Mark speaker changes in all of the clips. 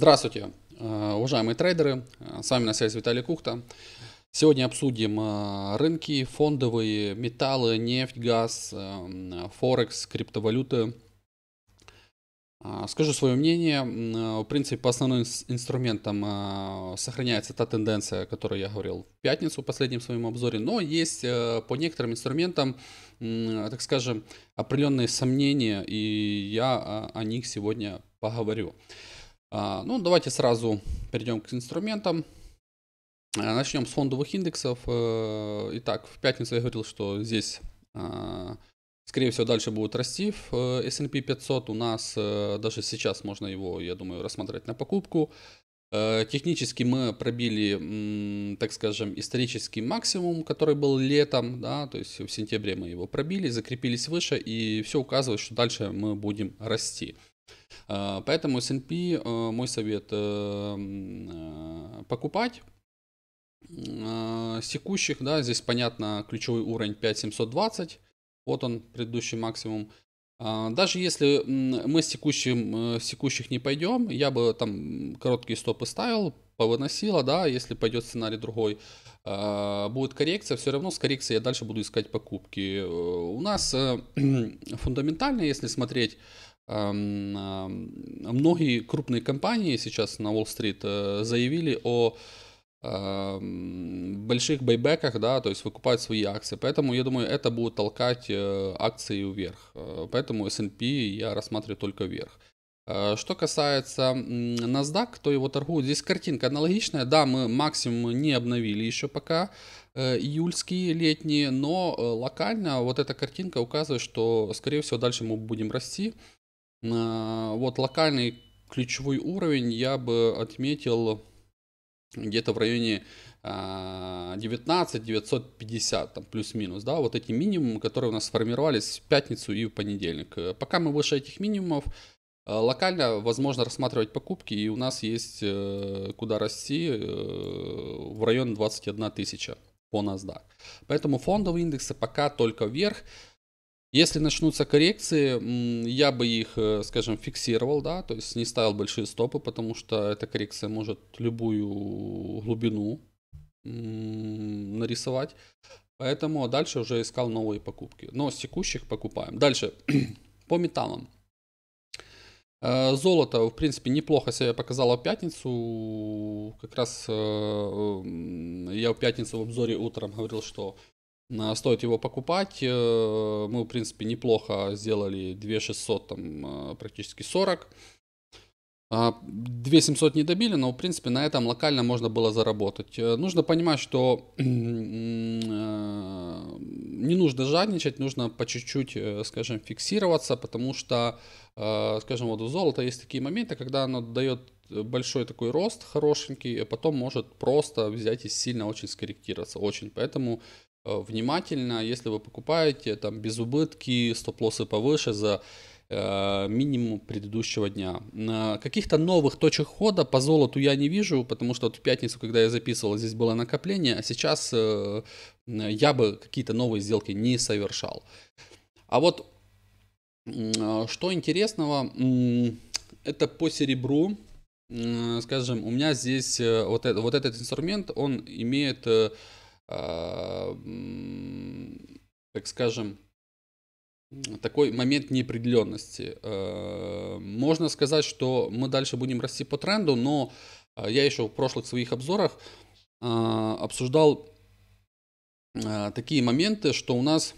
Speaker 1: Здравствуйте, э, уважаемые трейдеры. Э, с вами на связи Виталий Кухта. Сегодня обсудим э, рынки, фондовые, металлы, нефть, газ, форекс, криптовалюты. Скажу свое мнение. В принципе, по основным инструментам сохраняется та тенденция, о которой я говорил в пятницу в последнем своем обзоре, но есть по некоторым инструментам, так скажем, определенные сомнения, и я о них сегодня поговорю. А, ну, давайте сразу перейдем к инструментам. А, начнем с фондовых индексов. Э, итак, в пятницу я говорил, что здесь, а, скорее всего, дальше будет расти в э, S&P 500. У нас э, даже сейчас можно его, я думаю, рассмотреть на покупку. Технически мы пробили, так скажем, исторический максимум, который был летом, да, то есть в сентябре мы его пробили, закрепились выше, и все указывает, что дальше мы будем расти. Э, поэтому S&P, э, мой совет, э, покупать. С текущих, да, здесь понятно, ключевой уровень 5720, вот он, предыдущий максимум. Даже если мы с, текущим, с текущих не пойдем, я бы там короткие стопы ставил, повыносила, да, если пойдет сценарий другой, будет коррекция, все равно с коррекцией я дальше буду искать покупки. У нас фундаментально, если смотреть многие крупные компании сейчас на Уолл-стрит э, заявили о больших байбеках, да, то есть выкупают свои акции. Поэтому, я думаю, это будет толкать э, акции вверх. Э, поэтому S&P я рассматриваю только вверх. Что касается NASDAQ, кто его торгует, здесь картинка аналогичная. Да, мы максимум не обновили еще пока июльские летние, но локально вот эта картинка указывает, что, скорее всего, дальше мы будем расти. А, вот локальный ключевой уровень я бы отметил где-то в районе 19 а, 950 там плюс-минус да вот эти минимумы которые у нас сформировались в пятницу и в понедельник э, пока мы выше этих минимумов а, локально возможно рассматривать покупки и у нас есть э, куда расти э, в район 21 тысяча по NASDAQ. Поэтому фондовые индексы пока только вверх. Если начнутся коррекции, я бы их, э, скажем, фиксировал, да, то есть не ставил большие стопы, потому что эта коррекция может любую глубину нарисовать. Поэтому а дальше уже искал новые покупки. Но с текущих покупаем. Дальше, по металлам. Э, золото, в принципе, неплохо себя показало в пятницу. Как раз э, я в пятницу в обзоре утром говорил, что Стоит его покупать. Э, мы, в принципе, неплохо сделали 2600, там э, практически 40. 2700 а, не добили, но, в принципе, на этом локально можно было заработать. Э, нужно понимать, что не нужно жадничать, нужно по чуть-чуть, скажем, фиксироваться, потому что, скажем, вот у золота есть такие моменты, когда оно дает большой такой рост, хорошенький, а потом может просто взять и сильно очень скорректироваться, очень. Поэтому Э, внимательно, если вы покупаете, там без убытки, стоп-лоссы повыше за э, минимум предыдущего дня. Каких-то новых точек хода по золоту я не вижу, потому что вот в пятницу, когда я записывал, здесь было накопление, а сейчас э, я бы какие-то новые сделки не совершал. А вот что интересного, это по серебру, скажем, у меня здесь вот, это, вот этот инструмент, он имеет а, так скажем, такой момент неопределенности. А, можно сказать, что мы дальше будем расти по тренду, но а, я еще в прошлых своих обзорах обсуждал такие моменты, что у нас,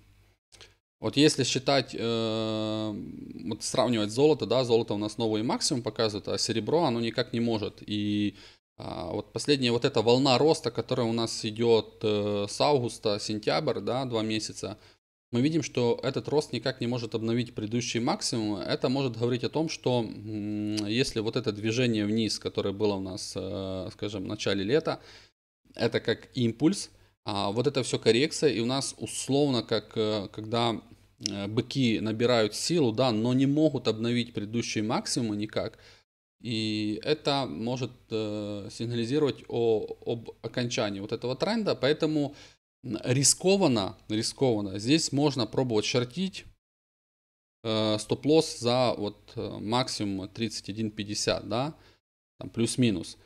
Speaker 1: вот если считать, вот сравнивать золото, да, золото у нас новый максимум показывает, а серебро оно никак не может. И а, вот последняя вот эта волна роста, которая у нас идет э, с августа, сентябрь, да, два месяца, мы видим, что этот рост никак не может обновить предыдущий максимум. Это может говорить о том, что если вот это движение вниз, которое было у нас, э, скажем, в начале лета, это как импульс, а вот это все коррекция, и у нас условно, как э, когда быки набирают силу, да, но не могут обновить предыдущий максимум никак, и это может э, сигнализировать о, об окончании вот этого тренда, поэтому рискованно, рискованно. Здесь можно пробовать шортить э, стоп-лосс за вот э, максимум 31.50, да, там плюс-минус.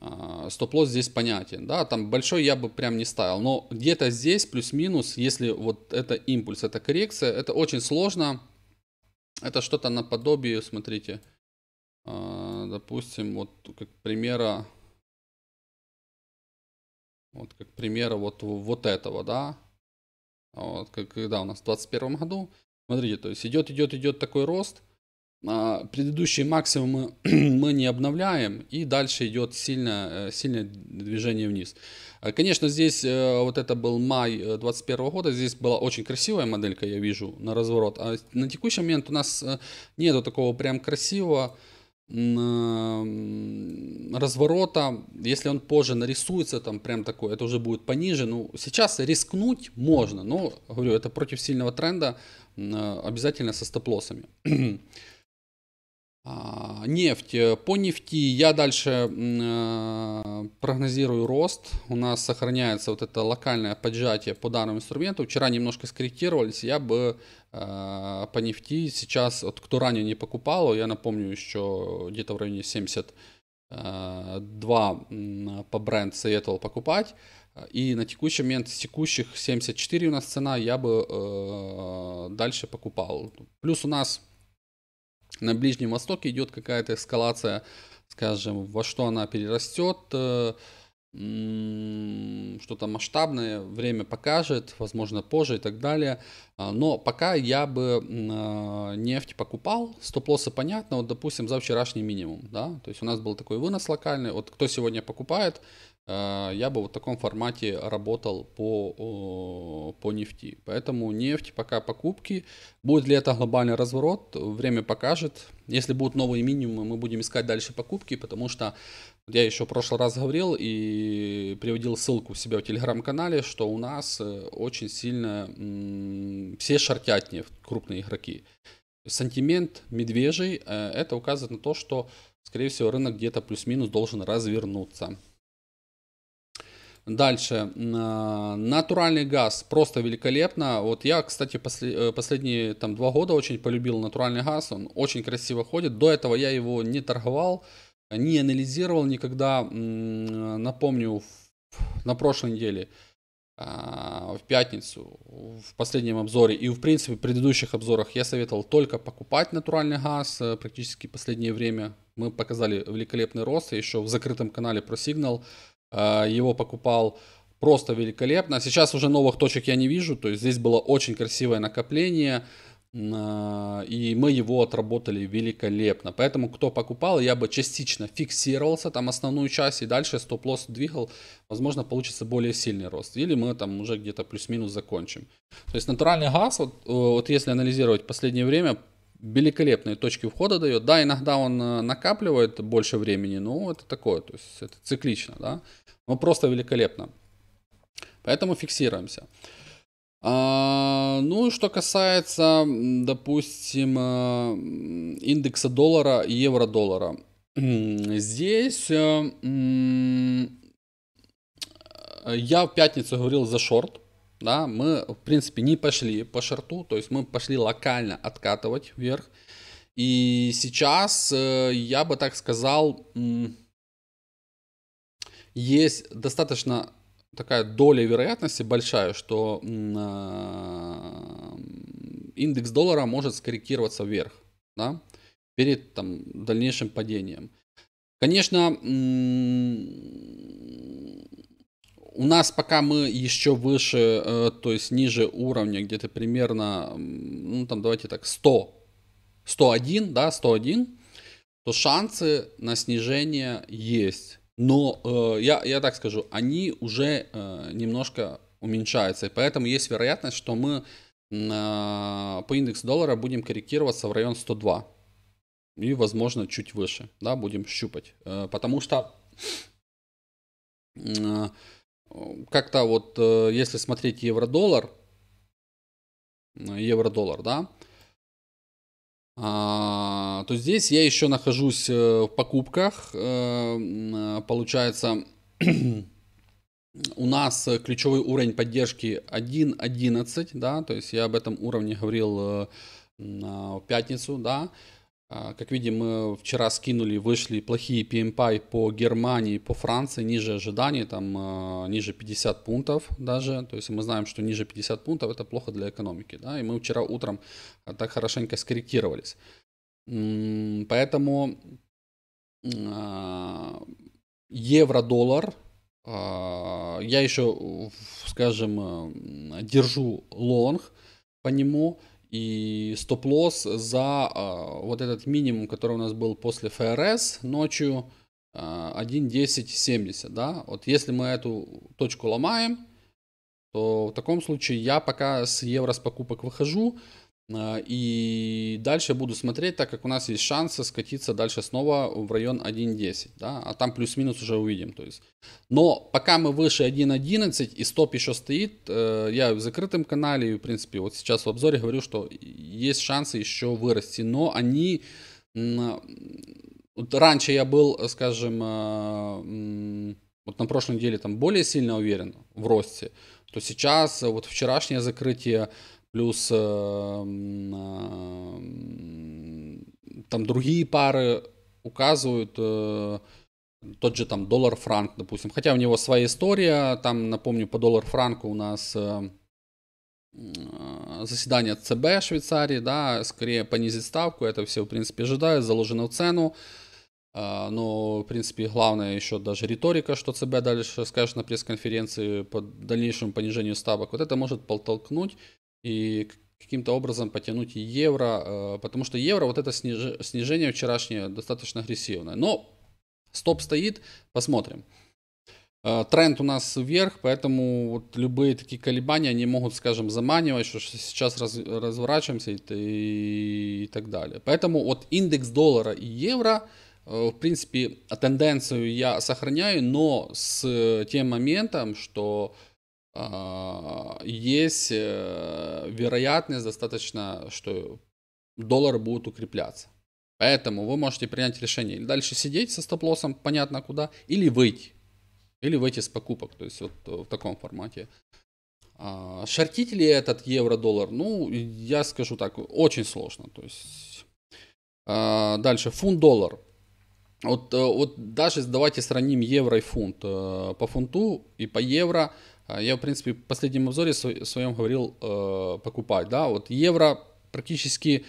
Speaker 1: Э, стоп-лосс здесь понятен, да, там большой я бы прям не ставил, но где-то здесь плюс-минус, если вот это импульс, это коррекция, это очень сложно, это что-то наподобие, смотрите, а, допустим, вот как примера, вот как примера вот, вот этого, да, вот, как, когда у нас в 2021 году, смотрите, то есть идет, идет, идет такой рост, а, предыдущие максимумы мы не обновляем, и дальше идет сильное, э, сильное движение вниз. А, конечно, здесь э, вот это был май 2021 э, года, здесь была очень красивая моделька, я вижу, на разворот, а на текущий момент у нас нету такого прям красивого, разворота, если он позже нарисуется, там прям такой, это уже будет пониже. Ну, сейчас рискнуть можно, но, говорю, это против сильного тренда, обязательно со стоп-лоссами. А, нефть. Э, по нефти я дальше э, прогнозирую рост. У нас сохраняется вот это локальное поджатие по данному инструменту. Вчера немножко скорректировались. Я бы э, по нефти сейчас, вот кто ранее не покупал, я напомню, еще где-то в районе 72 по бренд советовал покупать. И на текущий момент с текущих 74 у нас цена, я бы дальше покупал. Плюс у нас на Ближнем Востоке идет какая-то эскалация, скажем, во что она перерастет, э, что-то масштабное, время покажет, возможно, позже и так далее. А, но пока я бы а, нефть покупал, стоп-лоссы понятно, вот, допустим, за вчерашний минимум, да, то есть у нас был такой вынос локальный, вот кто сегодня покупает, Э, я бы вот в таком формате работал по, по нефти. Поэтому нефть пока покупки. Будет ли это глобальный разворот, время покажет. Если будут новые минимумы, мы будем искать дальше покупки, потому что я еще в прошлый раз говорил и приводил ссылку у себя в телеграм-канале, что у нас э, очень сильно все шортят нефть, крупные игроки. Сантимент медвежий, э, это указывает на то, что, скорее всего, рынок где-то плюс-минус должен развернуться. Дальше. А, натуральный газ просто великолепно. Вот я, кстати, после, э, последние там два года очень полюбил натуральный газ. Он очень красиво ходит. До этого я его не торговал, не анализировал никогда. А, напомню, на прошлой неделе а, в пятницу в последнем обзоре и в принципе в предыдущих обзорах я советовал только покупать натуральный газ э, практически последнее время мы показали великолепный рост еще в закрытом канале про сигнал Э, его покупал просто великолепно. А сейчас уже новых точек я не вижу. То есть здесь было очень красивое накопление. Э, и мы его отработали великолепно. Поэтому, кто покупал, я бы частично фиксировался там основную часть и дальше стоп-лосс двигал. Возможно, получится более сильный рост. Или мы там уже где-то плюс-минус закончим. То есть натуральный газ, вот, э, вот если анализировать последнее время, великолепные точки входа дает. Да, иногда он э, накапливает больше времени, но это такое, то есть это циклично, да. Но просто великолепно. Поэтому фиксируемся. А, ну, что касается, допустим, э, индекса доллара и евро-доллара. Здесь э, я в пятницу говорил за шорт да, мы, в принципе, не пошли по шорту, то есть мы пошли локально откатывать вверх. И сейчас, э, я бы так сказал, есть достаточно такая доля вероятности большая, что э, индекс доллара может скорректироваться вверх, да, перед там дальнейшим падением. Конечно, у нас пока мы еще выше, э, то есть ниже уровня, где-то примерно, ну там давайте так, 100, 101, да, 101, то шансы на снижение есть. Но э, я, я так скажу, они уже э, немножко уменьшаются. И поэтому есть вероятность, что мы э, по индексу доллара будем корректироваться в район 102. И, возможно, чуть выше. Да, будем щупать. Э, потому что... Э, как-то вот, э, если смотреть евро-доллар, э, евро-доллар, да, а, то здесь я еще нахожусь э, в покупках. Получается, у нас ключевой уровень поддержки 1.11, да, то есть я об этом уровне говорил в пятницу, да, а, как видим, мы вчера скинули, вышли плохие PMPI эм по Германии, по Франции, ниже ожиданий, там а, ниже 50 пунктов даже. То есть мы знаем, что ниже 50 пунктов это плохо для экономики. Да? И мы вчера утром а, так хорошенько скорректировались. Поэтому евро-доллар я еще, скажем, держу лонг по нему и стоп-лосс за э, вот этот минимум, который у нас был после ФРС ночью, э, а, 1.10.70, да, вот если мы эту точку ломаем, то в таком случае я пока с евро с покупок выхожу, а, и дальше буду смотреть, так как у нас есть шансы скатиться дальше снова в район 1.10, да, а там плюс-минус уже увидим, то есть. Но пока мы выше 1.11 и стоп еще стоит, э, я в закрытом канале, и, в принципе, вот сейчас в обзоре говорю, что есть шансы еще вырасти, но они... Вот раньше я был, скажем, а, вот на прошлой неделе там более сильно уверен в росте, то сейчас вот вчерашнее закрытие плюс э, э, там другие пары указывают э, тот же там доллар-франк, допустим. Хотя у него своя история, там, напомню, по доллар-франку у нас заседание ЦБ Швейцарии, да, скорее понизить ставку, это все, в принципе, ожидают, заложенную цену. Но, в принципе, главное еще даже риторика, что ЦБ дальше скажет на пресс-конференции по дальнейшему понижению ставок. Вот это может подтолкнуть и каким-то образом потянуть евро, э, потому что евро, вот это снижение вчерашнее достаточно агрессивное. Но стоп стоит, посмотрим. Э, тренд у нас вверх, поэтому вот любые такие колебания, они могут, скажем, заманивать, что сейчас раз, разворачиваемся и, и, и так далее. Поэтому вот индекс доллара и евро, э, в принципе, тенденцию я сохраняю, но с тем моментом, что а, есть э, вероятность достаточно, что доллар будет укрепляться. Поэтому вы можете принять решение или дальше сидеть со стоп-лоссом, понятно куда, или выйти. Или выйти с покупок, то есть вот э, в таком формате. А, шортить ли этот евро-доллар? Ну, я скажу так, очень сложно. То есть, а, дальше, фунт-доллар. Вот, э, вот даже давайте сравним евро и фунт. По фунту и по евро – а, я, в принципе, в последнем обзоре своем говорил э, покупать, да, вот евро практически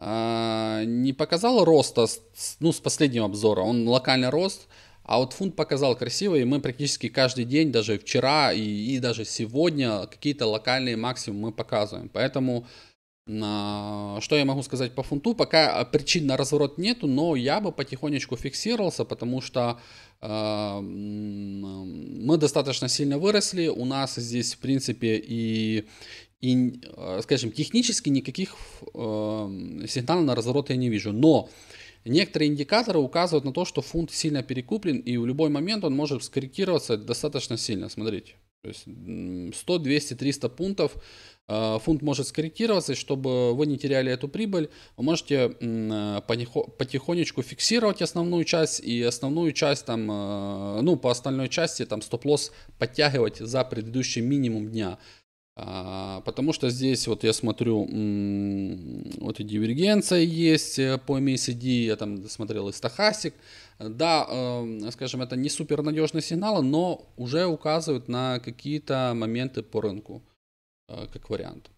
Speaker 1: э, не показал роста, с, ну, с последнего обзора, он локально рост, а вот фунт показал красиво, и мы практически каждый день, даже вчера и, и даже сегодня какие-то локальные максимумы мы показываем, поэтому... А, что я могу сказать по фунту? Пока причин на разворот нету, но я бы потихонечку фиксировался, потому что Эм, мы достаточно сильно выросли, у нас здесь, в принципе, и, и э, скажем, технически никаких эм, сигналов на разворот я не вижу, но Некоторые индикаторы указывают на то, что фунт сильно перекуплен, и в любой момент он может скорректироваться достаточно сильно. Смотрите. То есть 100, 200, 300 пунктов а, фунт может скорректироваться, и чтобы вы не теряли эту прибыль, вы можете а, потихонечку фиксировать основную часть и основную часть там, а, ну, по остальной части там стоп-лосс подтягивать за предыдущий минимум дня. А, потому что здесь вот я смотрю, вот и дивергенция есть э, по MACD, я там смотрел и стахастик. Да, э, скажем, это не супер надежные сигналы, но уже указывают на какие-то моменты по рынку, э, как вариант.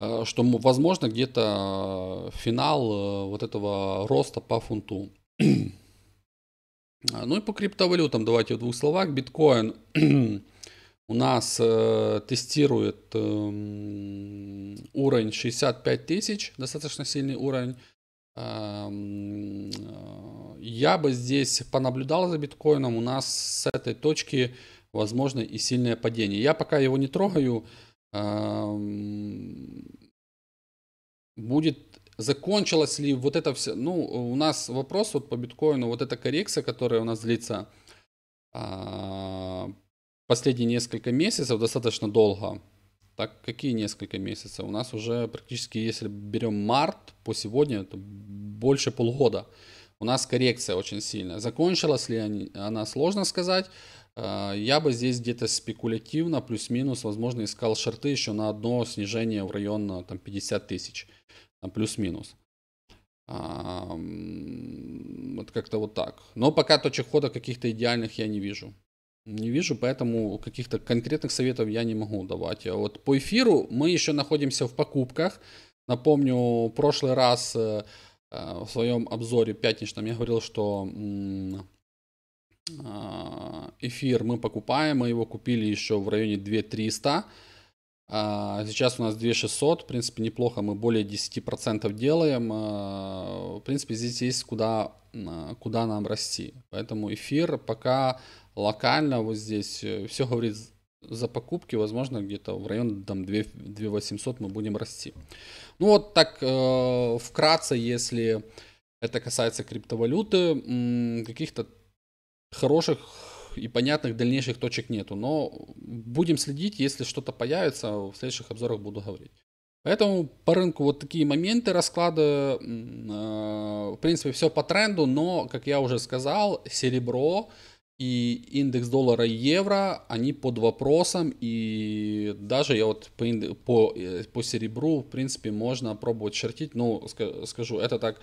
Speaker 1: Что, возможно, где-то финал вот этого роста по фунту. А, ну и по криптовалютам давайте в двух словах. Биткоин у нас э, тестирует э, уровень 65 тысяч, достаточно сильный уровень. Эм, э, я бы здесь понаблюдал за биткоином. У нас с этой точки возможно и сильное падение. Я пока его не трогаю. Эм, будет закончилось ли вот это все. Ну, у нас вопрос вот по биткоину, вот эта коррекция, которая у нас длится а, последние несколько месяцев, достаточно долго, так какие несколько месяцев? У нас уже практически, если берем март по сегодня, это больше полгода. У нас коррекция очень сильная. Закончилась ли она, сложно сказать. Э, я бы здесь где-то спекулятивно, плюс-минус, возможно, искал шорты еще на одно снижение в район э, там, 50 тысяч, э, плюс-минус. Вот как-то вот так. Но пока точек хода каких-то идеальных я не вижу. Не вижу, поэтому каких-то конкретных советов я не могу давать. А вот по эфиру мы еще находимся в покупках. Напомню, в прошлый раз э, э, в своем обзоре пятничном я говорил, что э, эфир мы покупаем. Мы его купили еще в районе 2300. 300 а сейчас у нас 2600, в принципе, неплохо, мы более 10% делаем. А, в принципе, здесь есть куда, а, куда нам расти. Поэтому эфир пока локально вот здесь э, все говорит за покупки, возможно, где-то в район там 2, 2800 мы будем расти. Ну вот так э, вкратце, если это касается криптовалюты, каких-то хороших и понятных дальнейших точек нету. Но будем следить, если что-то появится, в следующих обзорах буду говорить. Поэтому по рынку вот такие моменты расклады, э, в принципе, все по тренду, но, как я уже сказал, серебро и индекс доллара и евро, они под вопросом, и даже я вот по, по, э, по серебру, в принципе, можно пробовать чертить, ну, скажу, это так,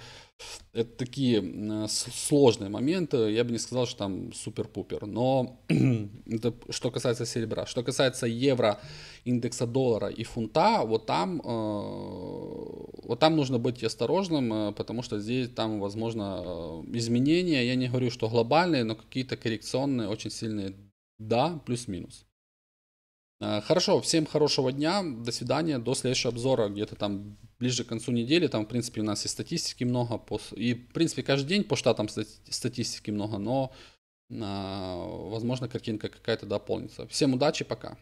Speaker 1: это такие э, сложные моменты, я бы не сказал, что там супер-пупер, но это что касается серебра, что касается евро индекса доллара и фунта, вот там, э, вот там нужно быть осторожным, э, потому что здесь там возможно э, изменения. Я не говорю, что глобальные, но какие-то коррекционные очень сильные. Да, плюс-минус. Хорошо, всем хорошего дня, до свидания, до следующего обзора, где-то там ближе к концу недели, там, в принципе, у нас и статистики много, и, в принципе, каждый день по штатам статистики много, но, возможно, картинка какая-то дополнится. Всем удачи, пока.